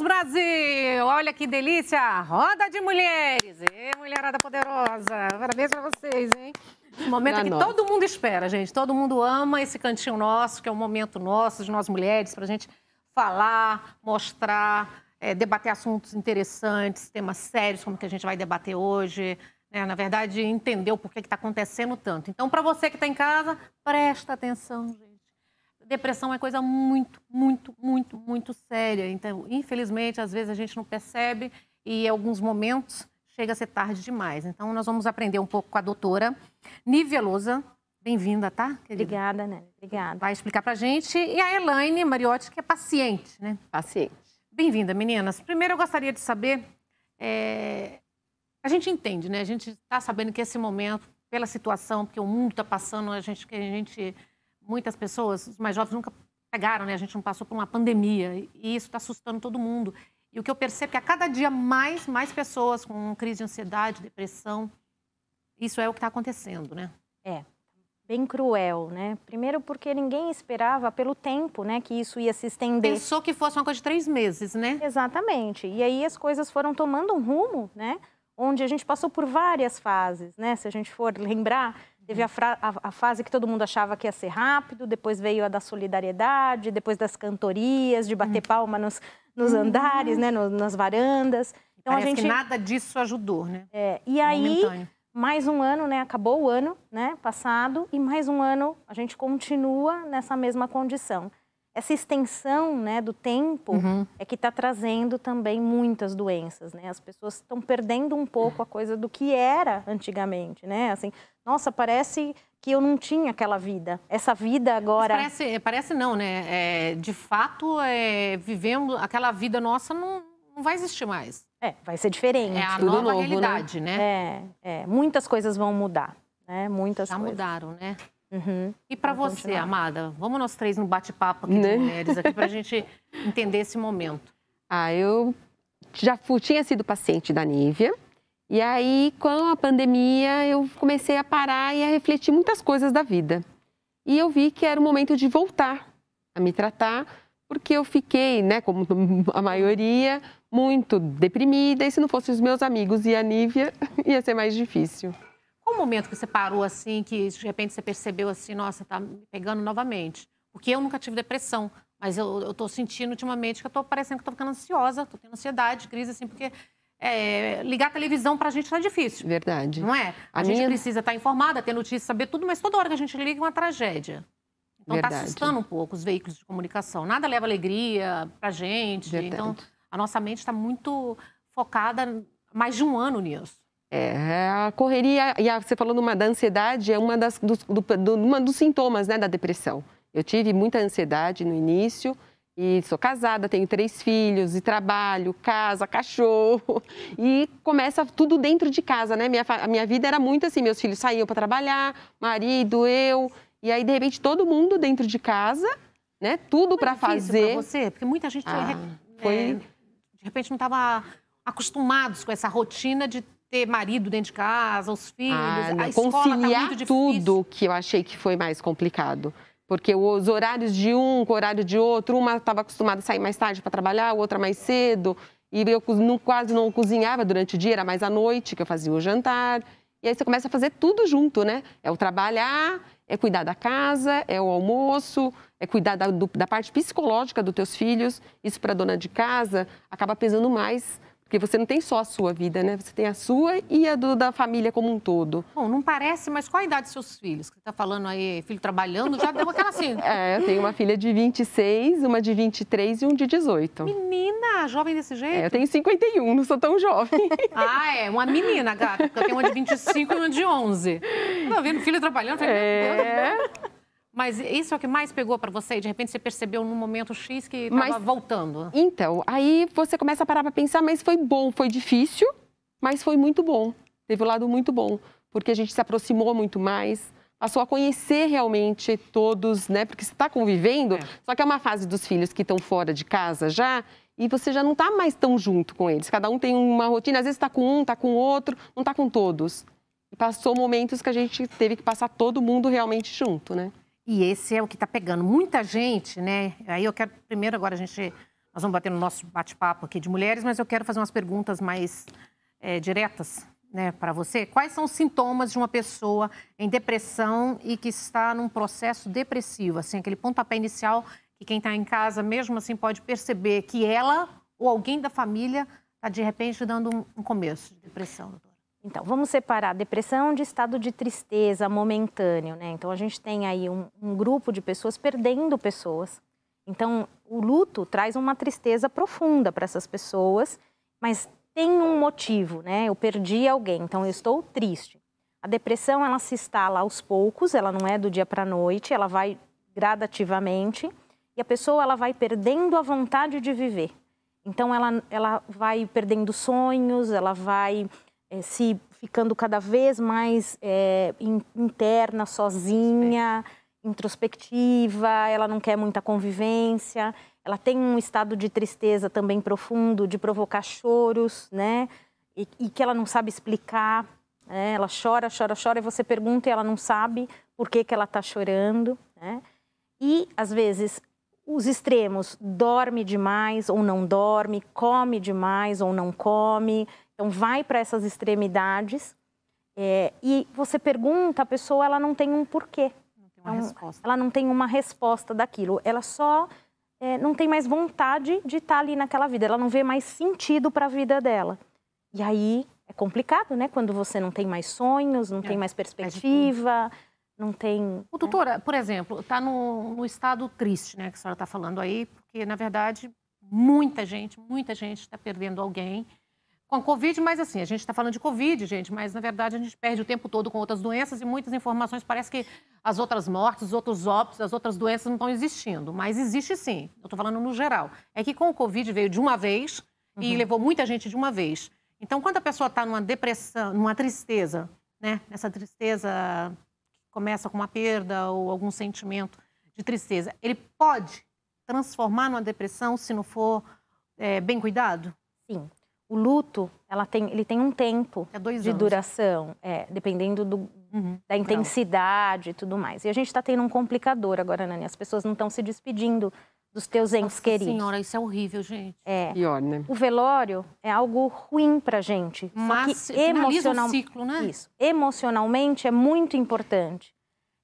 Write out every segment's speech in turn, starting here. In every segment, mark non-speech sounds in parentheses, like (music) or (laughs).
Brasil! Olha que delícia! Roda de mulheres! Ê, mulherada poderosa! Parabéns pra vocês, hein? momento que todo mundo espera, gente. Todo mundo ama esse cantinho nosso, que é o um momento nosso, de nós mulheres, pra gente falar, mostrar, é, debater assuntos interessantes, temas sérios, como que a gente vai debater hoje. Né? Na verdade, entender o porquê que está acontecendo tanto. Então, para você que está em casa, presta atenção, gente. Depressão é coisa muito, muito, muito, muito séria. Então, infelizmente, às vezes a gente não percebe e em alguns momentos chega a ser tarde demais. Então, nós vamos aprender um pouco com a doutora Nívia Bem-vinda, tá? Querida? Obrigada, né? Obrigada. Vai explicar pra gente. E a Elaine Mariotti, que é paciente, né? Paciente. Bem-vinda, meninas. Primeiro, eu gostaria de saber. É... A gente entende, né? A gente está sabendo que esse momento, pela situação, porque o mundo está passando, a gente, que a gente muitas pessoas, os mais jovens, nunca pegaram, né? A gente não passou por uma pandemia e isso está assustando todo mundo. E o que eu percebo é que a cada dia mais, mais pessoas com crise de ansiedade, depressão, isso é o que está acontecendo, né? É, bem cruel, né? Primeiro porque ninguém esperava pelo tempo, né, que isso ia se estender. Pensou que fosse uma coisa de três meses, né? Exatamente. E aí as coisas foram tomando um rumo, né? Onde a gente passou por várias fases, né? Se a gente for lembrar, Teve a, a, a, fase que todo mundo achava que ia ser rápido, depois veio a da solidariedade, depois das cantorias, de bater hum. palma nos, nos uhum. andares, né, no, nas varandas. Então Parece a gente que nada disso ajudou, né? É, e aí Momentâneo. mais um ano, né? Acabou o ano, né? Passado e mais um ano a gente continua nessa mesma condição. Essa extensão, né, do tempo uhum. é que está trazendo também muitas doenças, né? As pessoas estão perdendo um pouco a coisa do que era antigamente, né? Assim, nossa, parece que eu não tinha aquela vida. Essa vida agora. parece, parece não, né? É, de fato, é, vivemos aquela vida nossa não, não vai existir mais. É, vai ser diferente. É a Tudo nova novo, né? realidade, né? né? É, é, muitas coisas vão mudar, né? Muitas Já coisas. mudaram, né? Uhum. E para você, continuar. amada, vamos nós três no bate-papo aqui né? de mulheres aqui para a gente entender esse momento. (laughs) Ah, eu já fui, tinha sido paciente da Nívia, e aí, com a pandemia, eu comecei a parar e a refletir muitas coisas da vida. E eu vi que era o momento de voltar a me tratar, porque eu fiquei, né, como (laughs) a maioria, muito deprimida. E se não fossem os meus amigos e a Nívia, (laughs) ia ser mais difícil. Qual o momento que você parou assim, que de repente você percebeu assim, nossa, tá me pegando novamente? Porque eu nunca tive depressão, mas eu, eu tô sentindo ultimamente que eu tô parecendo que eu tô ficando ansiosa, tô tendo ansiedade, crise, assim, porque é, ligar a televisão para a gente está difícil. Verdade. Não é? A, a gente precisa estar tá informada, ter notícia, saber tudo, mas toda hora que a gente liga é uma tragédia. Então está assustando um pouco os veículos de comunicação. Nada leva alegria para a gente. Verdade. Então a nossa mente está muito focada mais de um ano nisso. É, a correria, e a, você falou numa, da ansiedade, é uma, das, do, do, uma dos sintomas né, da depressão. Eu tive muita ansiedade no início, e sou casada, tenho três filhos, e trabalho, casa, cachorro. E começa tudo dentro de casa, né? Minha, a minha vida era muito assim: meus filhos saíam para trabalhar, marido, eu. E aí, de repente, todo mundo dentro de casa, né? Tudo para fazer. Pra você, porque muita gente ah, é, foi. de repente não estava acostumados com essa rotina de ter marido dentro de casa, os ah, filhos, ah, a escola tá conciliar tá muito difícil. tudo que eu achei que foi mais complicado porque os horários de um com o horário de outro, uma estava acostumada a sair mais tarde para trabalhar, outra mais cedo, e eu não, quase não cozinhava durante o dia, era mais à noite que eu fazia o jantar. E aí você começa a fazer tudo junto, né? É o trabalhar, é cuidar da casa, é o almoço, é cuidar da, do, da parte psicológica dos teus filhos. Isso para dona de casa acaba pesando mais porque você não tem só a sua vida, né? Você tem a sua e a do, da família como um todo. Bom, não parece, mas qual a idade dos seus filhos? Que você está falando aí, filho trabalhando, já deu aquela assim. (laughs) É, eu tenho uma filha de 26, uma de 23 e um de 18. Menina, jovem desse jeito? É, eu tenho 51, não sou tão jovem. (laughs) Ah, é, uma menina, gata. Eu tenho uma de 25 e uma de 11. Tá vendo filho trabalhando? Falei, é... Mas isso é o que mais pegou para você? De repente você percebeu num momento X que estava voltando? Então, aí você começa a parar para pensar, mas foi bom, foi difícil, mas foi muito bom. Teve um lado muito bom, porque a gente se aproximou muito mais, passou a conhecer realmente todos, né? Porque você está convivendo, é. só que é uma fase dos filhos que estão fora de casa já, e você já não está mais tão junto com eles. Cada um tem uma rotina, às vezes está com um, está com outro, não está com todos. E passou momentos que a gente teve que passar todo mundo realmente junto, né? E esse é o que está pegando. Muita gente, né? Aí eu quero primeiro agora a gente nós vamos bater no nosso bate-papo aqui de mulheres, mas eu quero fazer umas perguntas mais é, diretas né, para você. Quais são os sintomas de uma pessoa em depressão e que está num processo depressivo? Assim, aquele pontapé inicial que quem está em casa, mesmo assim, pode perceber que ela ou alguém da família está, de repente, dando um, um começo de depressão, doutor. Então, vamos separar depressão de estado de tristeza momentâneo, né? Então, a gente tem aí um, um grupo de pessoas perdendo pessoas. Então, o luto traz uma tristeza profunda para essas pessoas, mas tem um motivo, né? Eu perdi alguém, então eu estou triste. A depressão, ela se instala aos poucos, ela não é do dia para a noite, ela vai gradativamente e a pessoa, ela vai perdendo a vontade de viver. Então, ela, ela vai perdendo sonhos, ela vai é, se ficando cada vez mais é, interna, sozinha, introspectiva, ela não quer muita convivência, ela tem um estado de tristeza também profundo, de provocar choros, né? E, e que ela não sabe explicar. Né? Ela chora, chora, chora, e você pergunta e ela não sabe por que, que ela está chorando, né? E, às vezes, os extremos, dorme demais ou não dorme, come demais ou não come, então, vai para essas extremidades é, e você pergunta, a pessoa ela não tem um porquê. Não tem então, ela não tem uma resposta daquilo. Ela só é, não tem mais vontade de estar tá ali naquela vida. Ela não vê mais sentido para a vida dela. E aí é complicado, né? Quando você não tem mais sonhos, não é, tem mais perspectiva, não tem. O né? doutora, né? por exemplo, está no, no estado triste, né? Que a senhora está falando aí, porque na verdade muita gente, muita gente está perdendo alguém. Com a Covid, mas assim, a gente está falando de Covid, gente, mas na verdade a gente perde o tempo todo com outras doenças e muitas informações. Parece que as outras mortes, os outros óbitos, as outras doenças não estão existindo, mas existe sim. Eu estou falando no geral. É que com o Covid veio de uma vez uhum. e levou muita gente de uma vez. Então, quando a pessoa está numa depressão, numa tristeza, né? nessa tristeza que começa com uma perda ou algum sentimento de tristeza. Ele pode transformar numa depressão se não for é, bem cuidado? Sim o luto, ela tem, ele tem um tempo é de anos. duração, é, dependendo do, uhum, da intensidade e tudo mais. E a gente está tendo um complicador agora, Nani. As pessoas não estão se despedindo dos teus entes Nossa queridos. Senhora, isso é horrível, gente. É. Pior, né? O velório é algo ruim pra gente. Mas só que emocional... ciclo, né? Isso. Emocionalmente é muito importante.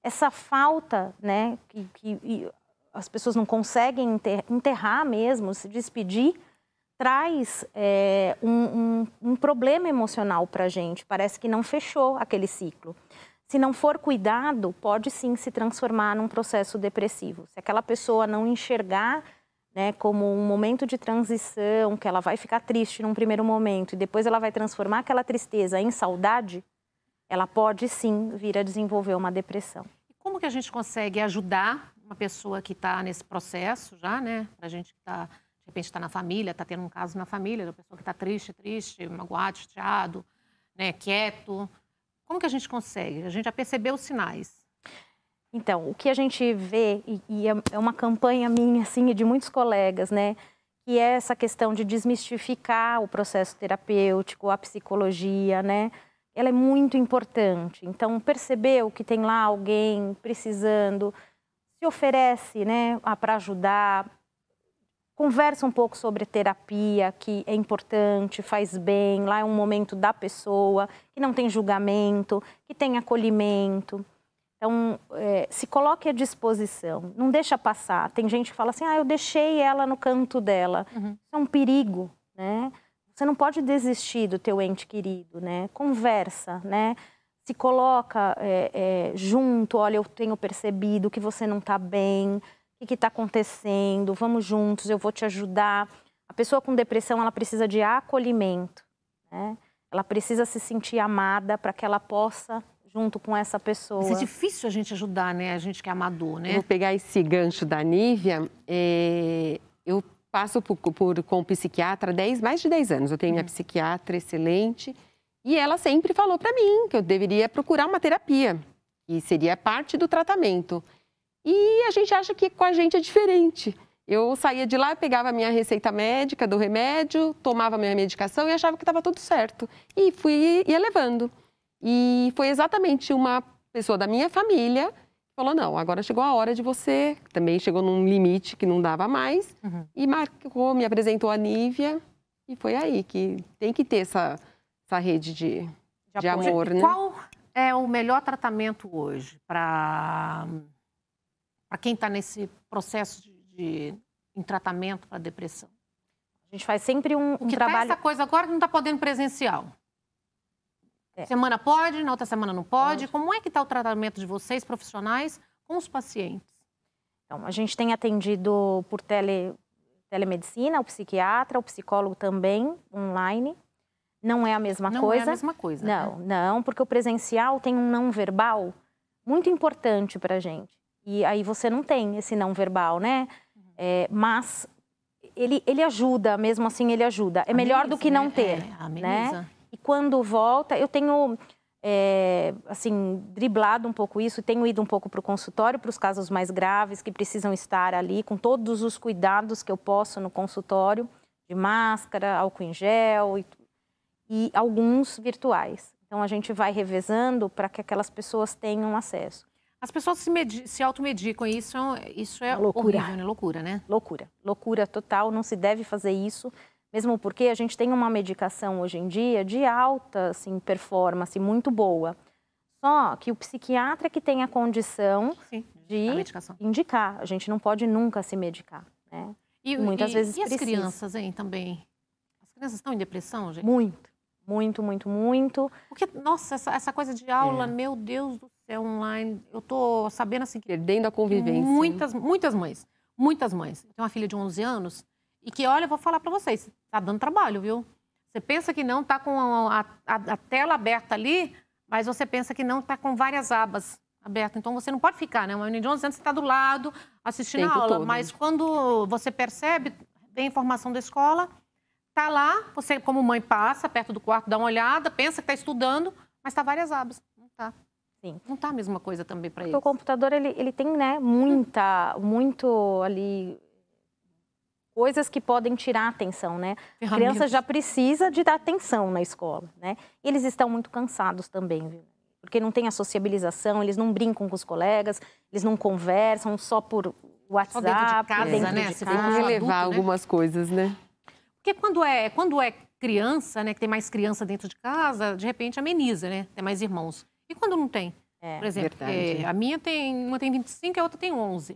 Essa falta, né, que, que as pessoas não conseguem enterrar mesmo, se despedir, traz é, um, um, um, problema emocional para a gente. Parece que não fechou aquele ciclo. Se não for cuidado, pode sim se transformar num processo depressivo. Se aquela pessoa não enxergar né, como um momento de transição, que ela vai ficar triste num primeiro momento e depois ela vai transformar aquela tristeza em saudade, ela pode sim vir a desenvolver uma depressão. E como que a gente consegue ajudar uma pessoa que está nesse processo já, né? Para a gente que está de repente está na família, está tendo um caso na família, da pessoa que está triste, triste, magoado, chateado, né, quieto. Como que a gente consegue? A gente já percebeu os sinais. Então, o que a gente vê, e, e é, é uma campanha minha, assim, e de muitos colegas, né? Que é essa questão de desmistificar o processo terapêutico, a psicologia, né? Ela é muito importante. Então, percebeu que tem lá alguém precisando, se oferece, né, para ajudar, Conversa um pouco sobre terapia, que é importante, faz bem, lá é um momento da pessoa, que não tem julgamento, que tem acolhimento. Então, é, se coloque à disposição, não deixa passar. Tem gente que fala assim, ah, eu deixei ela no canto dela. Uhum. Isso é um perigo, né? Você não pode desistir do teu ente querido, né? Conversa, né? Se coloca é, é, junto, olha, eu tenho percebido que você não está bem, o que está acontecendo, vamos juntos, eu vou te ajudar. A pessoa com depressão, ela precisa de acolhimento, né? Ela precisa se sentir amada para que ela possa junto com essa pessoa. é difícil a gente ajudar, né? A gente que é amador, né? vou pegar esse gancho da Nívia. É... Eu passo por, por, com psiquiatra dez, mais de 10 anos. Eu tenho minha hum. psiquiatra excelente e ela sempre falou para mim que eu deveria procurar uma terapia, que seria parte do tratamento. E a gente acha que com a gente é diferente. Eu saía de lá, pegava a minha receita médica do remédio, tomava a minha medicação e achava que estava tudo certo. E fui, ia levando. E foi exatamente uma pessoa da minha família que falou, não, agora chegou a hora de você. Também chegou num limite que não dava mais. Uhum. E marcou, me apresentou a Nívia. E foi aí que tem que ter essa, essa rede de, de, de amor. Né? Qual é o melhor tratamento hoje para para quem está nesse processo de, de, em tratamento para depressão? A gente faz sempre um, um que tá trabalho. Tá essa coisa agora que não está podendo presencial. É. Semana pode, na outra semana não pode. pode. Como é que está o tratamento de vocês, profissionais, com os pacientes? Então, a gente tem atendido por tele, telemedicina, o psiquiatra, o psicólogo também, online. Não é a mesma não coisa. Não é a mesma coisa. Não, né? não, porque o presencial tem um não verbal muito importante para a gente. E aí você não tem esse não verbal, né? Uhum. É, mas ele, ele ajuda, mesmo assim ele ajuda. É ameniza, melhor do que não né? ter, é, né? E quando volta, eu tenho é, assim driblado um pouco isso, tenho ido um pouco para o consultório para os casos mais graves que precisam estar ali com todos os cuidados que eu posso no consultório, de máscara, álcool em gel e, e alguns virtuais. Então a gente vai revezando para que aquelas pessoas tenham acesso. As pessoas se, se automedicam e isso, é isso é loucura. horrível, né? Loucura, né? Loucura. Loucura total, não se deve fazer isso, mesmo porque a gente tem uma medicação hoje em dia de alta assim, performance, muito boa. Só que o psiquiatra que tem a condição Sim, de a indicar. A gente não pode nunca se medicar, né? E, Muitas e, vezes e as crianças, hein, também? As crianças estão em depressão, gente? Muito, muito, muito, muito. Porque, nossa, essa, essa coisa de aula, é. meu Deus do é online. Eu tô sabendo assim que perdendo a convivência. Né? Muitas, muitas mães, muitas mães. tem uma filha de 11 anos e que olha, eu vou falar para vocês, tá dando trabalho, viu? Você pensa que não, tá com a, a, a tela aberta ali, mas você pensa que não, tá com várias abas abertas. Então você não pode ficar, né? Uma menina de 11 anos está do lado assistindo Tempo a aula, todo. Né? mas quando você percebe, tem informação da escola, tá lá, você como mãe passa perto do quarto, dá uma olhada, pensa que está estudando, mas tá várias abas, não tá. Sim. Não está a mesma coisa também para eles. Porque o computador, ele, ele tem, né, muita, uhum. muito ali coisas que podem tirar a atenção, né? A criança já precisa de dar atenção na escola, né? Eles estão muito cansados também, viu? Porque não tem a sociabilização, eles não brincam com os colegas, eles não conversam só por WhatsApp, só dentro de casa, dentro né? Você tem que levar né? algumas né? coisas, né? Porque quando é, quando é criança, né, que tem mais criança dentro de casa, de repente ameniza, né? Tem mais irmãos. E quando não tem? É, Por exemplo, a minha tem, uma tem 25 e a outra tem 11.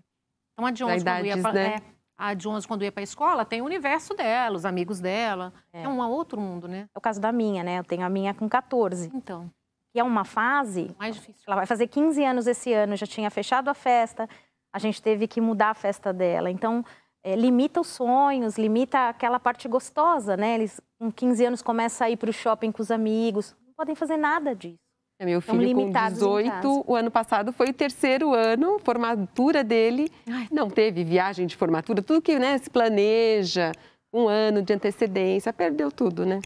Então, a de 11, idades, quando ia pra, né? é, a de 11, quando ia para a escola, tem o universo dela, os amigos dela. É. é um outro mundo, né? É o caso da minha, né? Eu tenho a minha com 14. Então. E é uma fase. Mais difícil. Ela vai fazer 15 anos esse ano, já tinha fechado a festa, a gente teve que mudar a festa dela. Então, é, limita os sonhos, limita aquela parte gostosa, né? Eles com 15 anos começam a ir para o shopping com os amigos, não podem fazer nada disso. É, meu filho com 18, o ano passado foi o terceiro ano, formatura dele. Ai, não teve viagem de formatura, tudo que né, se planeja, um ano de antecedência, perdeu tudo, né?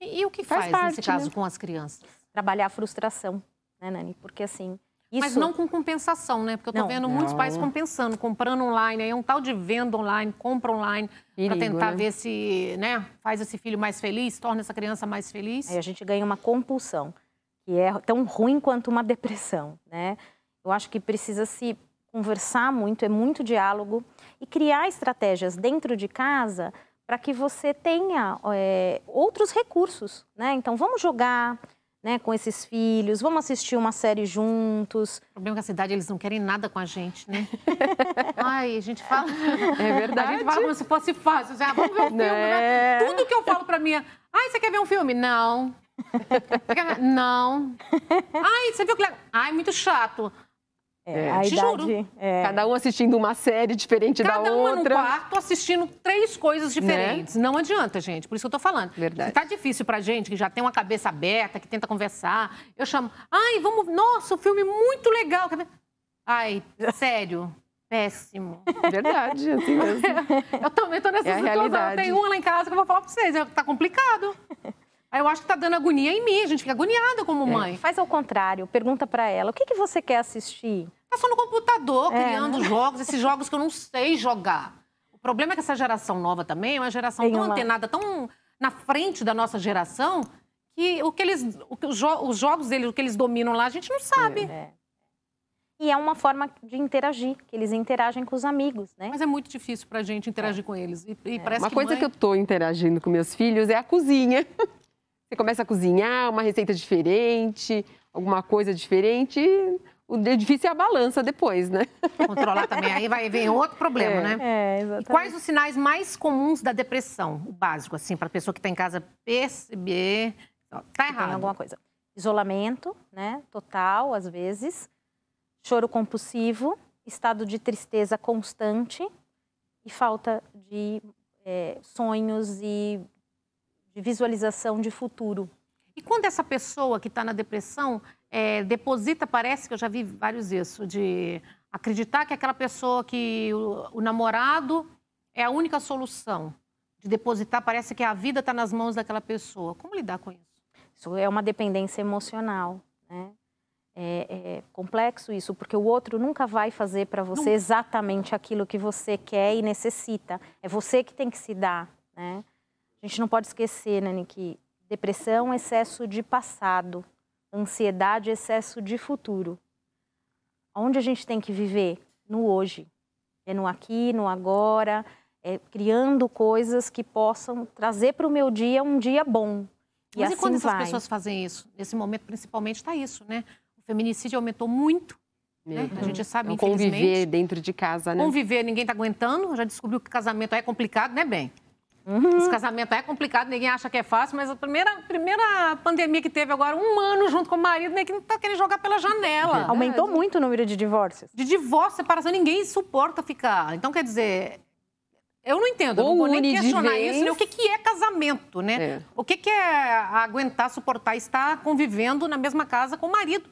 E, e o que faz, faz parte, nesse caso né? com as crianças? Trabalhar a frustração, né, Nani? Porque assim, isso... Mas não com compensação, né? Porque eu tô não, vendo não. muitos pais compensando, comprando online, aí é um tal de venda online, compra online, para tentar né? ver se, né, faz esse filho mais feliz, torna essa criança mais feliz. Aí a gente ganha uma compulsão que é tão ruim quanto uma depressão, né? Eu acho que precisa se conversar muito, é muito diálogo e criar estratégias dentro de casa para que você tenha é, outros recursos, né? Então vamos jogar, né, com esses filhos, vamos assistir uma série juntos. O problema é que a cidade eles não querem nada com a gente, né? (laughs) Ai, a gente fala. É verdade. A gente fala como se fosse fácil. Já, assim, ah, vamos ver um né? filme, né? Tudo que eu falo para minha. Ai, você quer ver um filme? Não. Não. Ai, você viu que legal. Ai, muito chato. É, é, te idade, juro. É... Cada um assistindo uma série diferente Cada da outra. Cada um no quarto assistindo três coisas né? diferentes. Né? Não adianta, gente. Por isso que eu tô falando. Verdade. tá difícil pra gente, que já tem uma cabeça aberta, que tenta conversar, eu chamo. Ai, vamos... Nossa, um filme muito legal. Ai, sério. Péssimo. Verdade, é assim mesmo. (laughs) eu também tô nessa é situação. Tem uma lá em casa que eu vou falar pra vocês. É, tá complicado. Eu acho que tá dando agonia em mim, a gente fica agoniada como é, mãe. É. Faz ao contrário, pergunta para ela, o que, que você quer assistir? Tá só no computador, é. criando né? jogos, (laughs) esses jogos que eu não sei jogar. O problema é que essa geração nova também é uma geração Tem tão uma... antenada, tão na frente da nossa geração, que o que eles, o que os, jo os, jogos deles, o que eles dominam lá, a gente não sabe. É. é. E é uma forma de interagir, que eles interagem com os amigos, né? Mas é muito difícil para a gente interagir é. com eles. E, e é. uma que coisa mãe... que eu estou interagindo com meus filhos é a cozinha. (laughs) Você começa a cozinhar uma receita diferente, alguma coisa diferente. O difícil é a balança depois, né? Controlar também. Aí vai vir outro problema, é. né? É, exatamente. E quais os sinais mais comuns da depressão? O básico, assim, para a pessoa que está em casa perceber. Tá errado. Tem alguma coisa. Isolamento, né? Total, às vezes. Choro compulsivo, estado de tristeza constante e falta de é, sonhos e de visualização de futuro. E quando essa pessoa que está na depressão é, deposita, parece que eu já vi vários isso, de acreditar que aquela pessoa que o, o namorado é a única solução, de depositar, parece que a vida está nas mãos daquela pessoa. Como lidar com isso? Isso é uma dependência emocional, né? É, é, complexo isso, porque o outro nunca vai fazer para você nunca. exatamente aquilo que você quer e necessita. É você que tem que se dar, né? A gente não pode esquecer, Nani, né, que depressão é excesso de passado, ansiedade é excesso de futuro. Onde a gente tem que viver? No hoje. É no aqui, no agora, é criando coisas que possam trazer para o meu dia um dia bom. E Mas assim e quando assim essas vai. pessoas fazem isso? Nesse momento, principalmente, está isso, né? O feminicídio aumentou muito. Né? A gente sabe, então, infelizmente. Conviver dentro de casa, né? Conviver, ninguém está aguentando. Já descobriu que casamento é complicado, né, bem? Uhum. Esse casamento é complicado, ninguém acha que é fácil, mas a primeira, primeira pandemia que teve agora, um ano junto com o marido, não tá querendo jogar pela janela. Uhum. Aumentou é. muito o número de divórcios. De divórcio, separação, ninguém suporta ficar. Então, quer dizer, eu não entendo, Ou eu não vou nem questionar isso. Né? O que, que é casamento, né? É. O que, que é aguentar, suportar, estar convivendo na mesma casa com o marido?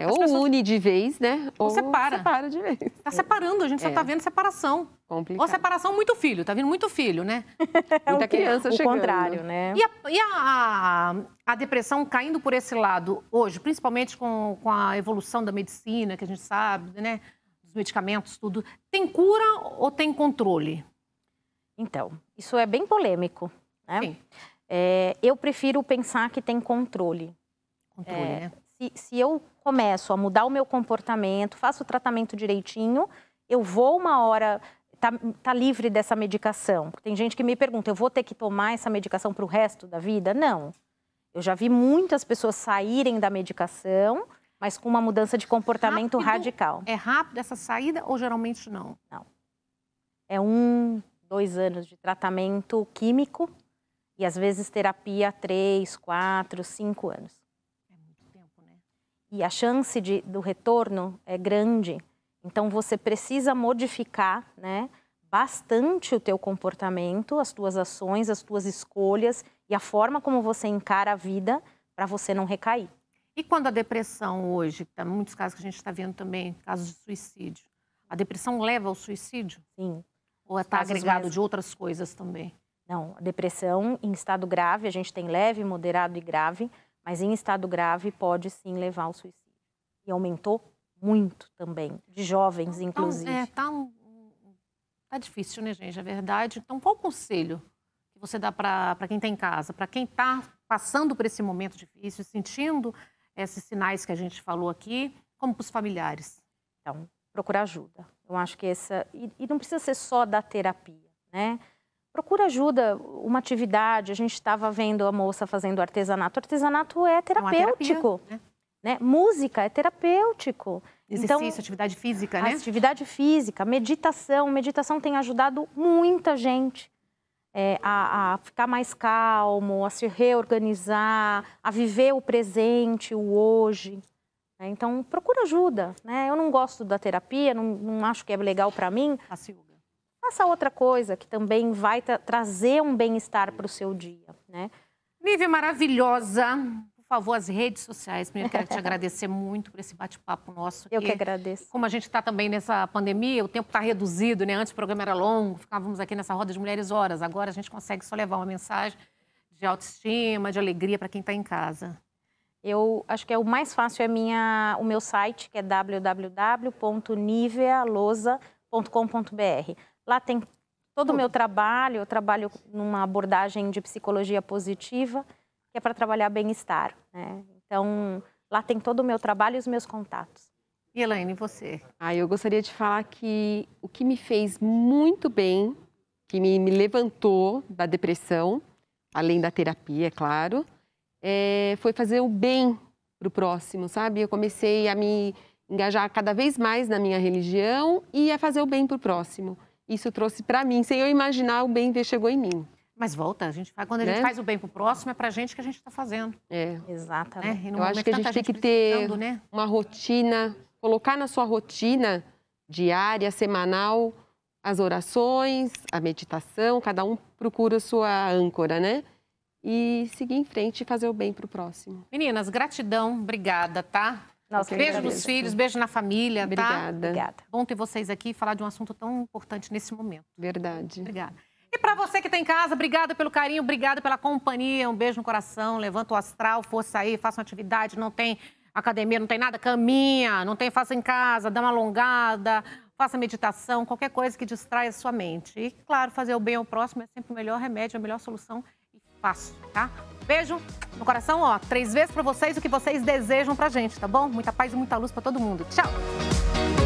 É, ou pessoas... une de vez, né? Ou, ou separa. separa de vez. Tá separando, a gente só é. tá vendo separação. Complicado. Ou separação, muito filho, tá vindo muito filho, né? (laughs) É Muita criança o chegando. O contrário, né? E, a, e a, a, depressão caindo por esse lado hoje, principalmente com, com a evolução da medicina, que a gente sabe, né? Dos medicamentos, tudo. Tem cura ou tem controle? Então, isso é bem polêmico, né? Sim. É, eu prefiro pensar que tem controle. Controle, é, né? Se, se eu começo a mudar o meu comportamento, faço o tratamento direitinho, eu vou uma hora Tá, tá, livre dessa medicação? Tem gente que me pergunta, eu vou ter que tomar essa medicação para o resto da vida? Não. Eu já vi muitas pessoas saírem da medicação, mas com uma mudança de comportamento rápido, radical. É rápido essa saída ou geralmente não? Não. É um, dois anos de tratamento químico e às vezes terapia três, quatro, cinco anos e a chance de, do retorno é grande. Então você precisa modificar, né, bastante o teu comportamento, as tuas ações, as tuas escolhas e a forma como você encara a vida para você não recair. E quando a depressão hoje, que tá muitos casos que a gente está vendo também, casos de suicídio, a depressão leva ao suicídio? Sim. Ou está é agregado mais... de outras coisas também? Não, a depressão em estado grave, a gente tem leve, moderado e grave, mas em estado grave pode sim levar ao suicídio. E aumentou muito também, de jovens, inclusive. Então, inclusive. É, tá, tá difícil, né, gente? É verdade. Então, qual o conselho que você dá para quem está em casa, para quem está passando por esse momento difícil, sentindo esses sinais que a gente falou aqui, como para os familiares? Então, procurar ajuda. Eu acho que essa. E, e não precisa ser só da terapia, né? procura ajuda, uma atividade. A gente estava vendo a moça fazendo artesanato. O artesanato é terapêutico. Terapia, né? né? Música é terapêutico. Então, Exercício, então, atividade física, né? Atividade física, meditação. Meditação tem ajudado muita gente é, a, a ficar mais calmo, a se reorganizar, a viver o presente, o hoje. Né? Então, procura ajuda. Né? Eu não gosto da terapia, não, não acho que é legal para mim. Facilita faça outra coisa que também vai tra trazer um bem-estar para o seu dia, né? Nive maravilhosa, por favor, as redes sociais. Primeiro, quero te (laughs) agradecer muito por esse bate-papo nosso. Eu que agradeço. Como a gente está também nessa pandemia, o tempo está reduzido, né? Antes o programa era longo, ficávamos aqui nessa roda de mulheres horas. Agora a gente consegue só levar uma mensagem de autoestima, de alegria para quem está em casa. Eu acho que é o mais fácil é minha, o meu site, que é www.nivealosa.com.br. Lá tem todo o meu trabalho, eu trabalho numa abordagem de psicologia positiva, que é para trabalhar bem-estar. Né? Então, lá tem todo o meu trabalho e os meus contatos. E Elaine, você? Ah, eu gostaria de falar que o que me fez muito bem, que me, me levantou da depressão, além da terapia, é claro, é, foi fazer o bem para o próximo, sabe? Eu comecei a me engajar cada vez mais na minha religião e a fazer o bem para o próximo isso trouxe para mim. Sem eu imaginar, o bem ver chegou em mim. Mas volta, a gente faz quando a né? gente faz o bem pro próximo, é pra gente que a gente está fazendo. É. Exatamente. É, né? Eu acho que a gente tem que ter né? uma rotina, colocar na sua rotina diária, semanal, as orações, a meditação, cada um procura a sua âncora, né? E seguir em frente e fazer o bem pro próximo. Meninas, gratidão, obrigada, tá? Nossa, beijo nos filhos, beijo na família, tá? Obrigada. tá? Obrigada. Bom ter vocês aqui e falar de um assunto tão importante nesse momento. Verdade. Obrigada. E para você que está em casa, obrigada pelo carinho, obrigada pela companhia, um beijo no coração, levanta o astral, força aí, faça uma atividade, não tem academia, não tem nada, caminha, não tem, faça em casa, dá uma alongada, faça meditação, qualquer coisa que distraia a sua mente. E, claro, fazer o bem ao próximo é sempre o melhor remédio, a melhor solução e fácil, tá? Beijo no coração, ó, três vezes para vocês o que vocês desejam pra gente, tá bom? Muita paz e muita luz para todo mundo. Tchau!